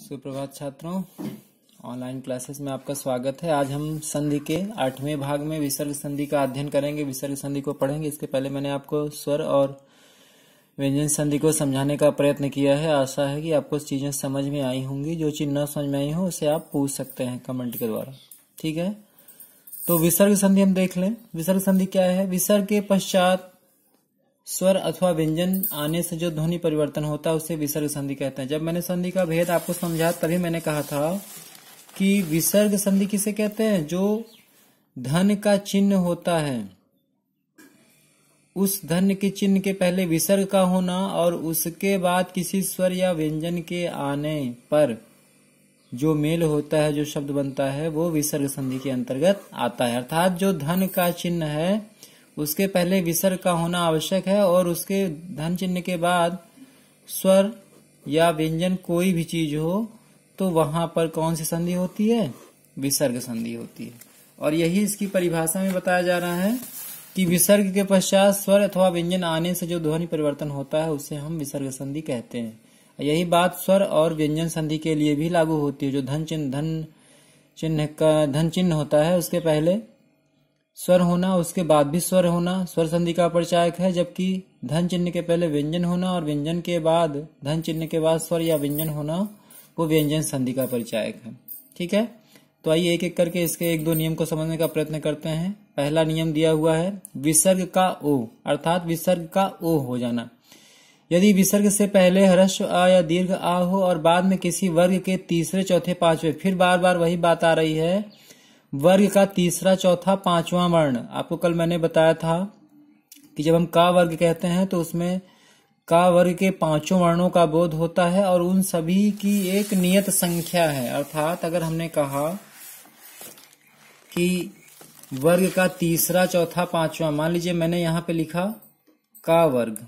सुप्रभात छात्रों online classes में आपका स्वागत है आज हम संधि के आठवें भाग में विसर्ग संधि का अध्ययन करेंगे विसर्ग संधि को पढ़ेंगे इसके पहले मैंने आपको स्वर और व्यंजन संधि को समझाने का प्रयत्न किया है आशा है कि आपको चीज़ें समझ में आई होंगी जो चीज़ न समझ में आई हो उसे आप पूछ सकते हैं कमेंट के द्वारा ठीक है तो विसर्ग संधि हम देख लें विसर्ग संधि क्या है विसर्ग के पश्चात स्वर अथवा व्यंजन आने से जो ध्वनि परिवर्तन होता है उसे विसर्ग संधि कहते हैं जब मैंने संधि का भेद आपको समझा तभी मैंने कहा था कि विसर्ग संधि किसे कहते हैं जो धन का चिन्ह होता है उस धन के चिन्ह के पहले विसर्ग का होना और उसके बाद किसी स्वर या व्यंजन के आने पर जो मेल होता है जो शब्द बनता है वो विसर्ग संधि के अंतर्गत आता है अर्थात जो धन का चिन्ह है उसके पहले विसर्ग का होना आवश्यक है और उसके धन चिन्ह के बाद स्वर या व्यंजन कोई भी चीज हो तो वहां पर कौन सी संधि होती है विसर्ग संधि होती है और यही इसकी परिभाषा में बताया जा रहा है कि विसर्ग के पश्चात स्वर अथवा व्यंजन आने से जो ध्वनि परिवर्तन होता है उसे हम विसर्ग संधि कहते हैं यही बात स्वर और व्यंजन संधि के लिए भी लागू होती है जो धन चिन्ह धन चिन्ह का धन चिन्ह होता है उसके पहले स्वर होना उसके बाद भी स्वर होना स्वर संधि का परिचायक है जबकि धन चिन्ह के पहले व्यंजन होना और व्यंजन के बाद धन चिन्ह के बाद स्वर या व्यंजन होना वो व्यंजन संधि का परिचायक है ठीक है तो आइए एक एक करके इसके एक दो नियम को समझने का प्रयत्न करते हैं पहला नियम दिया हुआ है विसर्ग का ओ अर्थात विसर्ग का ओ हो जाना यदि विसर्ग से पहले हरस्व आ या दीर्घ आ हो और बाद में किसी वर्ग के तीसरे चौथे पांचवे फिर बार बार वही बात आ रही है वर्ग का तीसरा चौथा पांचवा वर्ण आपको कल मैंने बताया था कि जब हम का वर्ग कहते हैं तो उसमें का वर्ग के पांचों वर्णों का बोध होता है और उन सभी की एक नियत संख्या है अर्थात अगर हमने कहा कि वर्ग का तीसरा चौथा पांचवा मान लीजिए मैंने यहां पे लिखा का वर्ग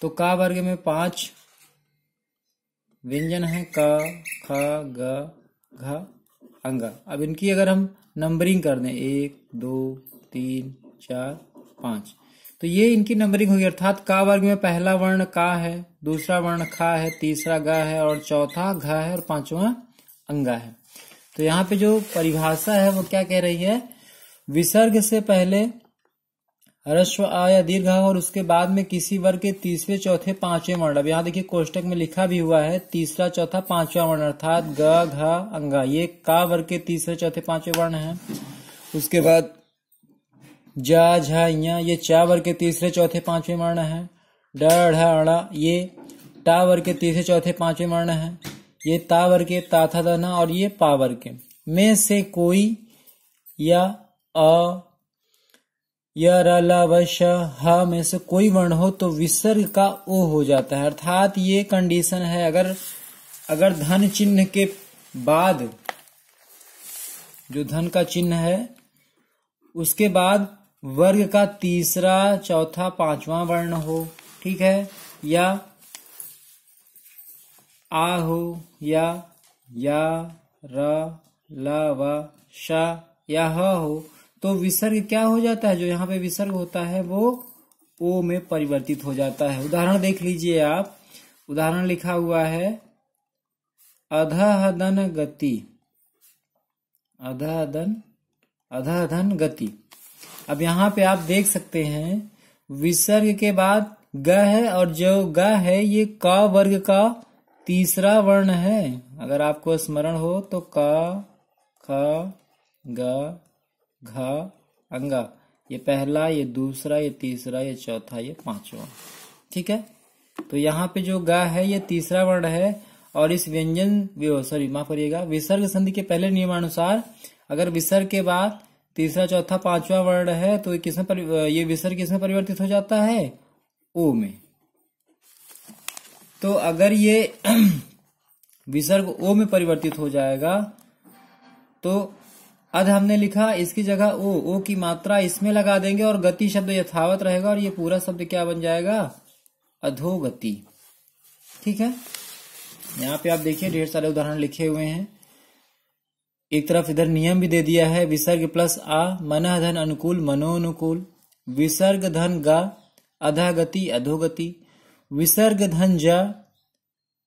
तो का वर्ग में पांच व्यंजन है का ख ग घ अंग अब इनकी अगर हम नंबरिंग कर दें एक दो तीन चार पांच तो ये इनकी नंबरिंग होगी अर्थात का वर्ग में पहला वर्ण का है दूसरा वर्ण खा है तीसरा गा है और चौथा घा है और पांचवा अंगा है तो यहाँ पे जो परिभाषा है वो क्या कह रही है विसर्ग से पहले ह्रस्व आया दीर्घ और उसके बाद में किसी वर्ग के तीसरे चौथे पांचवे वर्ण अब यहाँ देखिए कोष्टक में लिखा भी हुआ है तीसरा चौथा पांचवा वर्ण अर्थात ग घ अंगा ये का वर्ग के तीसरे चौथे पांचवे वर्ण है उसके बाद जा झा ये चा वर्ग के तीसरे चौथे पांचवें वर्ण है डा ये टा वर्ग के तीसरे चौथे पांचवे वर्ण है ये ता वर्ग के ताथा दना और ये पावर के में से कोई या अ यार रलावश हा में से कोई वर्ण हो तो विसर्ग का ओ हो जाता है अर्थात ये कंडीशन है अगर अगर धन चिन्ह के बाद जो धन का चिन्ह है उसके बाद वर्ग का तीसरा चौथा पांचवा वर्ण हो ठीक है या आ हो या या र ल व श या हो तो विसर्ग क्या हो जाता है जो यहाँ पे विसर्ग होता है वो ओ में परिवर्तित हो जाता है उदाहरण देख लीजिए आप उदाहरण लिखा हुआ है अधन गति अधन अधन गति अब यहाँ पे आप देख सकते हैं विसर्ग के बाद ग है और जो ग है ये क वर्ग का तीसरा वर्ण है अगर आपको स्मरण हो तो क ख ग घ अंगा ये पहला ये दूसरा ये तीसरा ये चौथा ये पांचवा ठीक है तो यहाँ पे जो ग है ये तीसरा वर्ण है और इस व्यंजन सॉरी माफ करिएगा विसर्ग संधि के पहले नियमानुसार अगर विसर्ग के बाद तीसरा चौथा पांचवा वर्ण है तो किसमें ये विसर्ग किसमें परिवर्तित हो जाता है ओ में तो अगर ये विसर्ग ओ में परिवर्तित हो जाएगा तो अध हमने लिखा इसकी जगह ओ ओ की मात्रा इसमें लगा देंगे और गति शब्द यथावत रहेगा और ये पूरा शब्द क्या बन जाएगा अधोगति ठीक है यहाँ पे आप देखिए ढेर सारे उदाहरण लिखे हुए हैं एक तरफ इधर नियम भी दे दिया है विसर्ग प्लस आ मन धन अनुकूल मनो अनुकूल विसर्ग धन गा गति अधोगति विसर्ग धन जा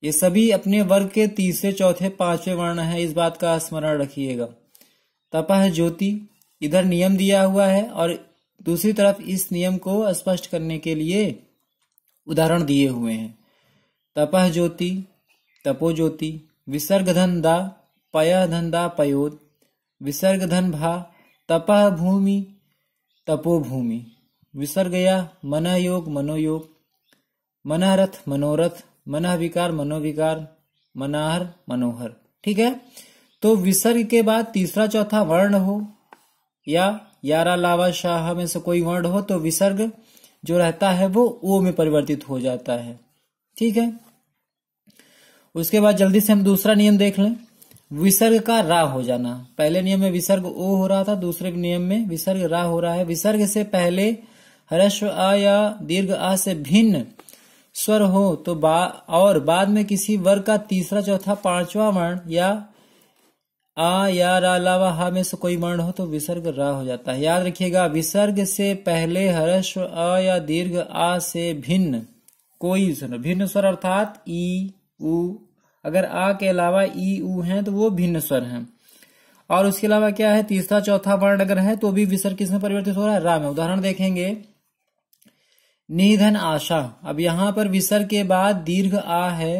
ये सभी अपने वर्ग के तीसरे चौथे पांचवें वर्ण है इस बात का स्मरण रखिएगा तपह ज्योति इधर नियम दिया हुआ है और दूसरी तरफ इस नियम को स्पष्ट करने के लिए उदाहरण दिए हुए हैं तपह ज्योति तपो ज्योति विसर्ग धन दा पय धन दा पयोद विसर्ग धन भा तपह भूमि तपोभूमि विसर्गया मन योग मनोयोग मनारथ मनोरथ मनः विकार मनोविकार मनाहर मनोहर ठीक है तो विसर्ग के बाद तीसरा चौथा वर्ण हो या यारा लावा शाह में से कोई वर्ण हो तो विसर्ग जो रहता है वो ओ में परिवर्तित हो जाता है ठीक है उसके बाद जल्दी से हम दूसरा नियम देख लें विसर्ग का रा हो जाना पहले नियम में विसर्ग ओ हो रहा था दूसरे नियम में विसर्ग रा हो रहा है विसर्ग से पहले हरस्व आ या दीर्घ आ से भिन्न स्वर हो तो बा और बाद में किसी वर्ग का तीसरा चौथा पांचवा वर्ण या आ या रा अलावा हा में से कोई वर्ण हो तो विसर्ग रा हो जाता है याद रखिएगा विसर्ग से पहले हर्ष अ या दीर्घ आ से भिन्न कोई स्वर भिन्न स्वर अर्थात ई उ अगर आ के अलावा ई उ है तो वो भिन्न स्वर है और उसके अलावा क्या है तीसरा चौथा वर्ण अगर है तो भी विसर्ग किसमें परिवर्तित हो रहा है रा में उदाहरण देखेंगे निधन आशा अब यहाँ पर विसर्ग के बाद दीर्घ आ है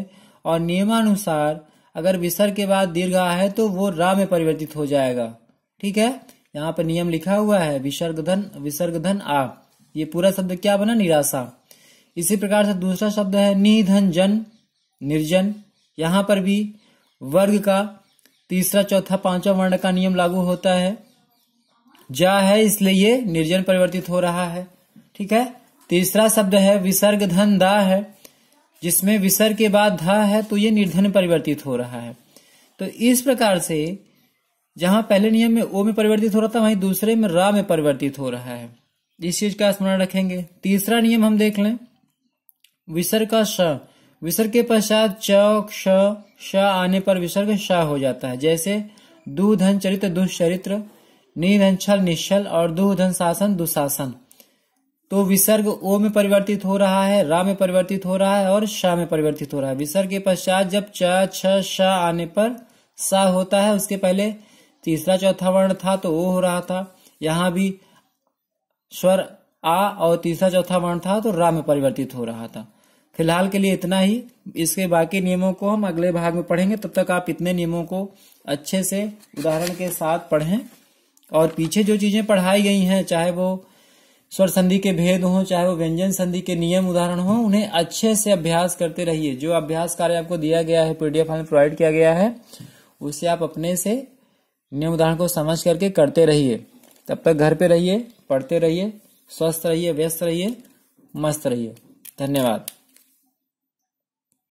और नियमानुसार अगर विसर्ग के बाद दीर्घ आ है तो वो रा में परिवर्तित हो जाएगा ठीक है यहाँ पर नियम लिखा हुआ है विसर्ग धन विसर्ग धन आ ये पूरा शब्द क्या बना निराशा इसी प्रकार से दूसरा शब्द है निधन जन निर्जन यहाँ पर भी वर्ग का तीसरा चौथा पांचवा वर्ण का नियम लागू होता है जा है इसलिए ये निर्जन परिवर्तित हो रहा है ठीक है तीसरा शब्द है विसर्ग धन दा है जिसमें विसर्ग के बाद धा है तो ये निर्धन परिवर्तित हो रहा है तो इस प्रकार से जहां पहले नियम में ओ में परिवर्तित हो रहा था वहीं दूसरे में रा में परिवर्तित हो रहा है इस चीज का स्मरण रखेंगे तीसरा नियम हम देख लें विसर्ग का श विसर के पश्चात च क्ष श आने पर विसर्ग श हो जाता है जैसे दुधन चरित्र दुश्चरित्र निधन छल निश्चल और दुधन शासन दुशासन तो विसर्ग ओ में परिवर्तित हो रहा है रा में परिवर्तित हो रहा है और शाह में परिवर्तित हो रहा है विसर्ग के पश्चात जब च छ शाह आने पर सा होता है उसके पहले तीसरा चौथा वर्ण था तो ओ हो रहा था यहां भी स्वर आ और तीसरा चौथा वर्ण था तो रा में परिवर्तित हो रहा था फिलहाल के लिए इतना ही इसके बाकी नियमों को हम अगले भाग में पढ़ेंगे तब तक आप इतने नियमों को अच्छे से उदाहरण के साथ पढ़ें और पीछे जो चीज़ें पढ़ाई गई हैं चाहे वो स्वर संधि के भेद हो चाहे वो व्यंजन संधि के नियम उदाहरण हो उन्हें अच्छे से अभ्यास करते रहिए जो अभ्यास कार्य आपको दिया गया है पीडीएफ हमें प्रोवाइड किया गया है उसे आप अपने से नियम उदाहरण को समझ करके करते रहिए तब तक घर पे रहिए पढ़ते रहिए स्वस्थ रहिए व्यस्त रहिए मस्त रहिए धन्यवाद